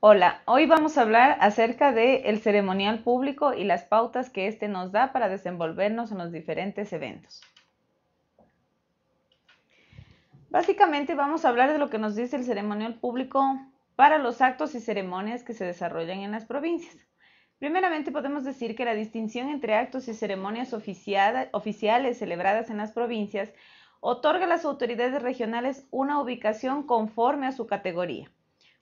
Hola, hoy vamos a hablar acerca del ceremonial público y las pautas que éste nos da para desenvolvernos en los diferentes eventos. Básicamente vamos a hablar de lo que nos dice el ceremonial público para los actos y ceremonias que se desarrollan en las provincias. Primeramente podemos decir que la distinción entre actos y ceremonias oficiales celebradas en las provincias otorga a las autoridades regionales una ubicación conforme a su categoría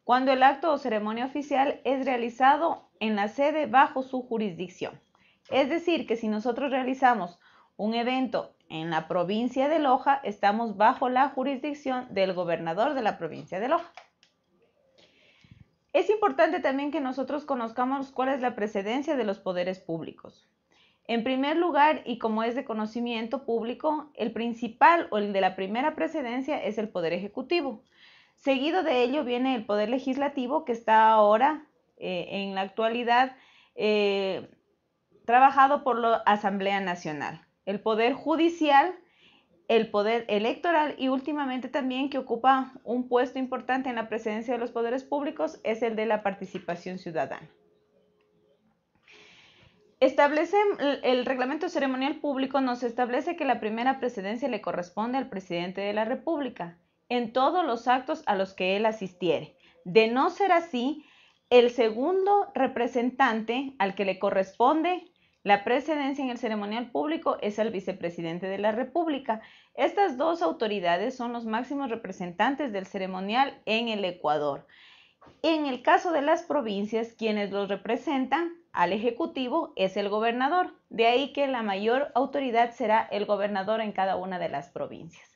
cuando el acto o ceremonia oficial es realizado en la sede bajo su jurisdicción. Es decir, que si nosotros realizamos un evento en la provincia de Loja, estamos bajo la jurisdicción del gobernador de la provincia de Loja. Es importante también que nosotros conozcamos cuál es la precedencia de los poderes públicos. En primer lugar, y como es de conocimiento público, el principal o el de la primera precedencia es el Poder Ejecutivo. Seguido de ello viene el Poder Legislativo que está ahora, eh, en la actualidad, eh, trabajado por la Asamblea Nacional, el Poder Judicial, el Poder Electoral y últimamente también que ocupa un puesto importante en la presidencia de los poderes públicos es el de la participación ciudadana. Establece el reglamento ceremonial público nos establece que la primera presidencia le corresponde al presidente de la República en todos los actos a los que él asistiere. De no ser así, el segundo representante al que le corresponde la precedencia en el ceremonial público es el vicepresidente de la República. Estas dos autoridades son los máximos representantes del ceremonial en el Ecuador. En el caso de las provincias, quienes los representan al Ejecutivo es el gobernador. De ahí que la mayor autoridad será el gobernador en cada una de las provincias.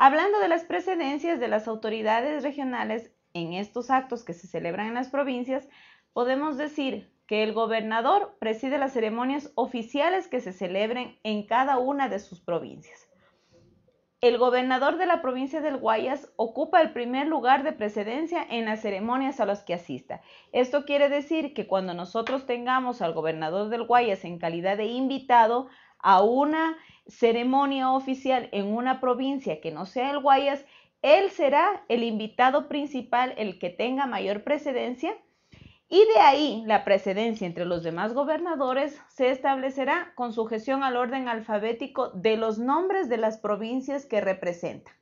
Hablando de las precedencias de las autoridades regionales en estos actos que se celebran en las provincias, podemos decir que el gobernador preside las ceremonias oficiales que se celebren en cada una de sus provincias. El gobernador de la provincia del Guayas ocupa el primer lugar de precedencia en las ceremonias a las que asista. Esto quiere decir que cuando nosotros tengamos al gobernador del Guayas en calidad de invitado a una ceremonia oficial en una provincia que no sea el Guayas, él será el invitado principal, el que tenga mayor precedencia y de ahí la precedencia entre los demás gobernadores se establecerá con sujeción al orden alfabético de los nombres de las provincias que representan.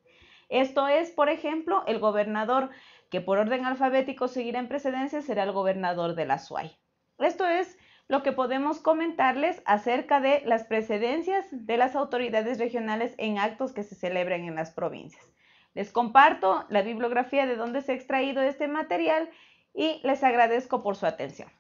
Esto es, por ejemplo, el gobernador que por orden alfabético seguirá en precedencia será el gobernador de la SUAY. Esto es lo que podemos comentarles acerca de las precedencias de las autoridades regionales en actos que se celebren en las provincias. Les comparto la bibliografía de donde se ha extraído este material y les agradezco por su atención.